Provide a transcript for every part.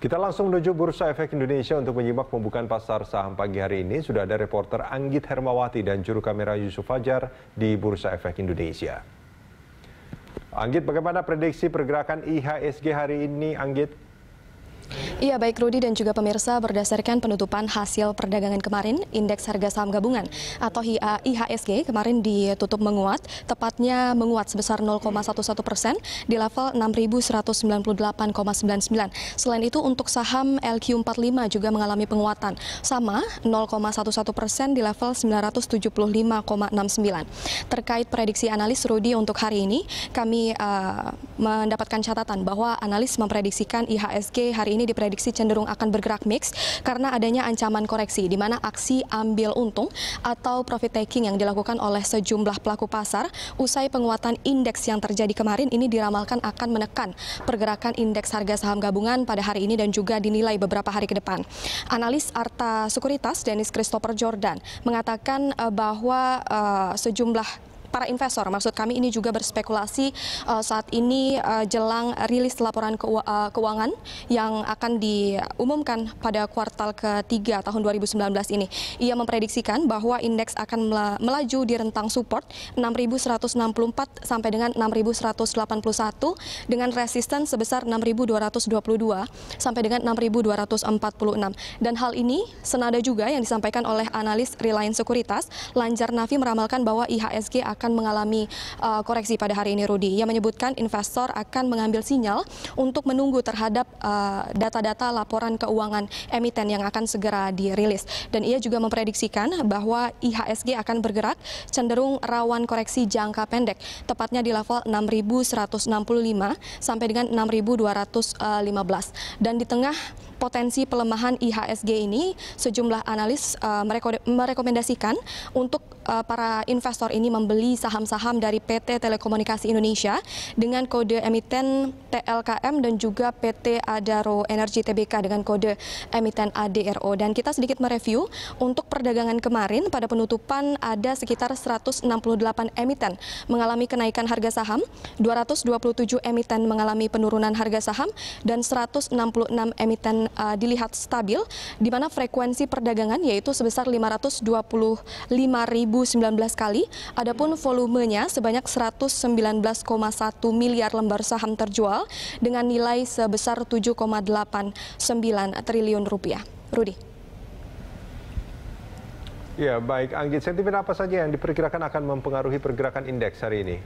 Kita langsung menuju Bursa Efek Indonesia untuk menyimak pembukaan pasar saham pagi hari ini. Sudah ada reporter Anggit Hermawati dan juru kamera Yusuf Fajar di Bursa Efek Indonesia. Anggit, bagaimana prediksi pergerakan IHSG hari ini, Anggit? Iya baik Rudi dan juga pemirsa berdasarkan penutupan hasil perdagangan kemarin indeks harga saham gabungan atau IHSG kemarin ditutup menguat tepatnya menguat sebesar 0,11 persen di level 6.198,99. Selain itu untuk saham LQ45 juga mengalami penguatan sama 0,11 persen di level 975,69. Terkait prediksi analis Rudi untuk hari ini kami uh, mendapatkan catatan bahwa analis memprediksikan IHSG hari ini diprediksi diprediksi cenderung akan bergerak mix karena adanya ancaman koreksi di mana aksi ambil untung atau profit taking yang dilakukan oleh sejumlah pelaku pasar usai penguatan indeks yang terjadi kemarin ini diramalkan akan menekan pergerakan indeks harga saham gabungan pada hari ini dan juga dinilai beberapa hari ke depan. Analis Arta Sekuritas Dennis Christopher Jordan mengatakan eh, bahwa uh, sejumlah para investor. Maksud kami ini juga berspekulasi uh, saat ini uh, jelang rilis laporan keu uh, eh, keuangan yang akan diumumkan pada kuartal ketiga tahun 2019 ini. Ia memprediksikan bahwa indeks akan melaju di rentang support 6.164 sampai dengan 6.181 dengan resisten sebesar 6.222 sampai dengan 6.246. Dan hal ini senada juga yang disampaikan oleh analis Reliance Sekuritas, Lanjar Nafi meramalkan bahwa IHSG akan akan mengalami uh, koreksi pada hari ini Rudi. Yang menyebutkan investor akan mengambil sinyal untuk menunggu terhadap eh, data-data uh, laporan keuangan emiten yang akan segera dirilis. Dan ia juga memprediksikan bahwa IHSG akan bergerak cenderung rawan koreksi jangka pendek, tepatnya di level 6165 sampai dengan 6215 eh, dan di tengah potensi pelemahan IHSG ini, sejumlah analis uh, merekomendasikan untuk uh, para investor ini membeli saham-saham dari PT Telekomunikasi Indonesia dengan kode emiten TLKM dan juga PT Adaro Energi TBK dengan kode emiten ADRO. Dan kita sedikit mereview untuk perdagangan kemarin pada penutupan ada sekitar 168 emiten mengalami kenaikan harga saham, 227 emiten mengalami penurunan harga saham, dan 166 emiten uh, dilihat stabil di mana frekuensi perdagangan yaitu sebesar 525.019 kali adapun volumenya sebanyak 119,1 miliar lembar saham terjual dengan nilai sebesar 7,89 triliun rupiah. Rudi. Ya, baik. Anggit, sentimen apa saja yang diperkirakan akan mempengaruhi pergerakan indeks hari ini?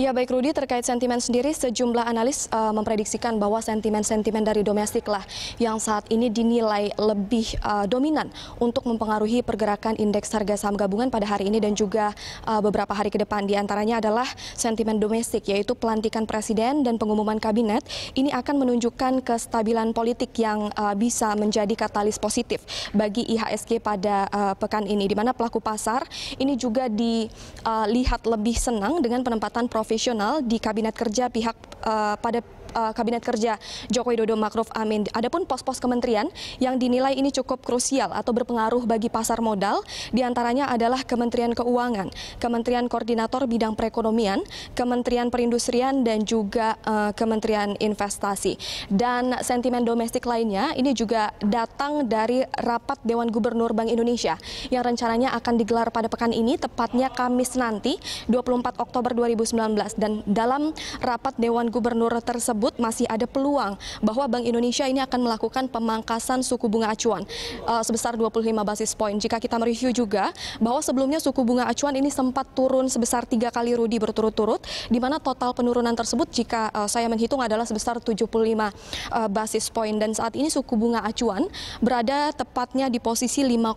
Ya baik Rudi, terkait sentimen sendiri sejumlah analis uh, memprediksikan bahwa sentimen-sentimen dari domestik lah yang saat ini dinilai lebih uh, dominan untuk mempengaruhi pergerakan indeks harga saham gabungan pada hari ini dan juga uh, beberapa hari ke depan. Di adalah sentimen domestik yaitu pelantikan presiden dan pengumuman kabinet ini akan menunjukkan kestabilan politik yang uh, bisa menjadi katalis positif bagi IHSG pada uh, pekan ini di mana pelaku pasar ini juga dilihat lebih senang dengan penempatan profil profesional di kabinet kerja pihak uh, pada uh, Kabinet Kerja Joko Widodo Ma'ruf Amin. Adapun pos-pos kementerian yang dinilai ini cukup krusial atau berpengaruh bagi pasar modal, diantaranya adalah Kementerian Keuangan, Kementerian Koordinator Bidang Perekonomian, Kementerian Perindustrian, dan juga uh, Kementerian Investasi. Dan sentimen domestik lainnya ini juga datang dari rapat Dewan Gubernur Bank Indonesia yang rencananya akan digelar pada pekan ini, tepatnya Kamis nanti, 24 Oktober 2019. Dan dalam rapat Dewan Gubernur tersebut, menyebut masih ada peluang bahwa Bank Indonesia ini akan melakukan pemangkasan suku bunga acuan uh, sebesar 25 basis point. Jika kita mereview juga bahwa sebelumnya suku bunga acuan ini sempat turun sebesar tiga kali rudi berturut-turut, di mana total penurunan tersebut jika uh, saya menghitung adalah sebesar 75 uh, eh, basis point dan saat ini suku bunga acuan berada tepatnya di posisi 5,25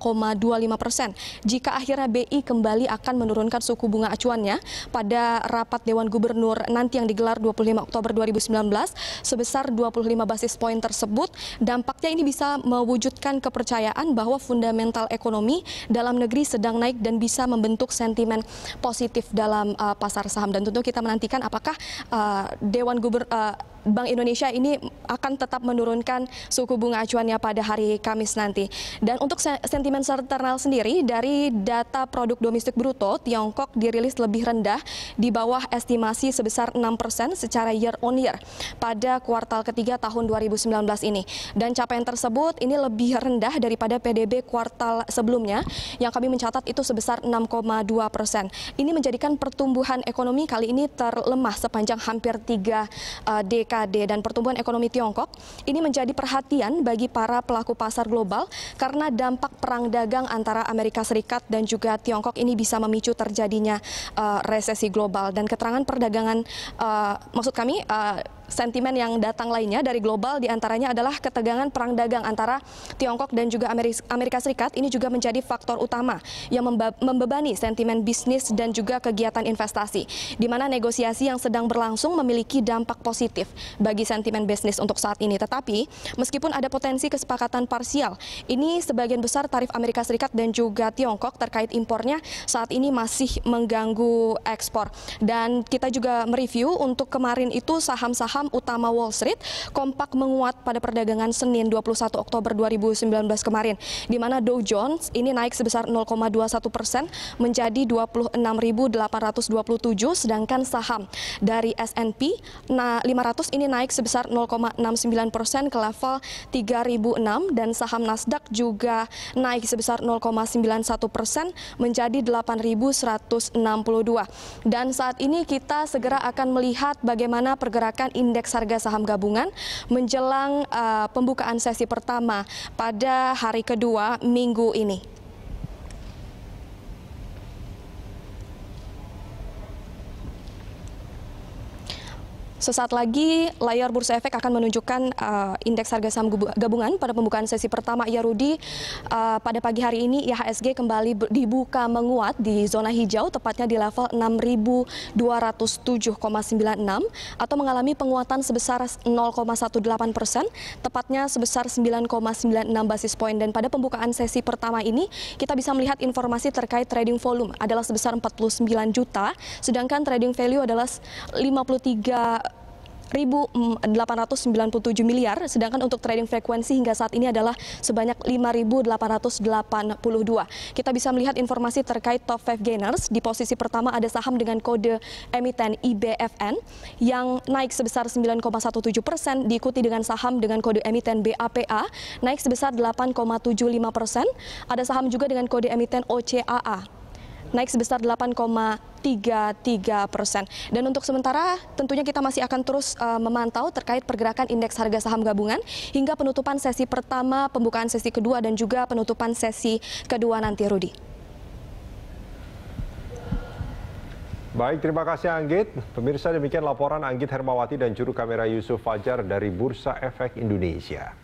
persen. Jika akhirnya BI kembali akan menurunkan suku bunga acuannya pada rapat Dewan Gubernur nanti yang digelar 25 Oktober 2019, sebesar 25 basis poin tersebut. Dampaknya ini bisa mewujudkan kepercayaan bahwa fundamental ekonomi dalam negeri sedang naik dan bisa membentuk sentimen positif dalam uh, pasar saham. Dan tentu kita menantikan apakah uh, Dewan Guber, uh, Bank Indonesia ini akan tetap menurunkan suku bunga acuannya pada hari Kamis nanti. Dan untuk sentimen internal sendiri dari data produk domestik bruto Tiongkok dirilis lebih rendah di bawah estimasi sebesar 6% secara year on year pada kuartal ketiga tahun 2019 ini. Dan capaian tersebut ini lebih rendah daripada PDB kuartal sebelumnya yang kami mencatat itu sebesar 6,2 persen. Ini menjadikan pertumbuhan ekonomi kali ini terlemah sepanjang hampir tiga uh, dekade dan pertumbuhan ekonomi Tiongkok ini menjadi perhatian bagi para pelaku pasar global karena dampak perang dagang antara Amerika Serikat dan juga Tiongkok ini bisa memicu terjadinya uh, resesi global dan keterangan perdagangan uh, maksud kami uh, sentimen yang datang lainnya dari global diantaranya adalah ketegangan perang dagang antara Tiongkok dan juga Amerika Serikat ini juga menjadi faktor utama yang membebani sentimen bisnis dan juga kegiatan investasi di mana negosiasi yang sedang berlangsung memiliki dampak positif bagi sentimen bisnis untuk saat ini. Tetapi meskipun ada potensi kesepakatan parsial, ini sebagian besar tarif Amerika Serikat dan juga Tiongkok terkait impornya saat ini masih mengganggu ekspor. Dan kita juga mereview untuk kemarin itu saham-saham saham utama Wall Street kompak menguat pada perdagangan Senin 21 Oktober 2019 kemarin, di mana Dow Jones ini naik sebesar 0,21 persen menjadi 26.827, sedangkan saham dari S&P 500 nah, ini naik sebesar 0,69 persen ke level 3.006 dan saham Nasdaq juga naik sebesar 0,91 persen menjadi 8.162. Dan saat ini kita segera akan melihat bagaimana pergerakan ini indeks harga saham gabungan menjelang uh, pembukaan sesi pertama pada hari kedua minggu ini. Sesaat lagi layar Bursa Efek akan menunjukkan uh, indeks harga saham gabungan pada pembukaan sesi pertama ya Rudi. Uh, pada pagi hari ini IHSG ya, kembali dibuka menguat di zona hijau tepatnya di level 6.207,96 atau mengalami penguatan sebesar 0,18 persen tepatnya sebesar 9,96 basis poin dan pada pembukaan sesi pertama ini kita bisa melihat informasi terkait trading volume adalah sebesar 49 juta sedangkan trading value adalah 53 1.897 miliar, sedangkan untuk trading frekuensi hingga saat ini adalah sebanyak 5.882. Kita bisa melihat informasi terkait top 5 gainers. Di posisi pertama ada saham dengan kode emiten IBFN yang naik sebesar 9,17 persen, diikuti dengan saham dengan kode emiten BAPA naik sebesar 8,75 persen. Ada saham juga dengan kode emiten OCAA naik sebesar 8,33 persen. Dan untuk sementara tentunya kita masih akan terus uh, memantau terkait pergerakan indeks harga saham gabungan hingga penutupan sesi pertama, pembukaan sesi kedua dan juga penutupan sesi kedua nanti Rudi. Baik, terima kasih Anggit. Pemirsa demikian laporan Anggit Hermawati dan juru kamera Yusuf Fajar dari Bursa Efek Indonesia.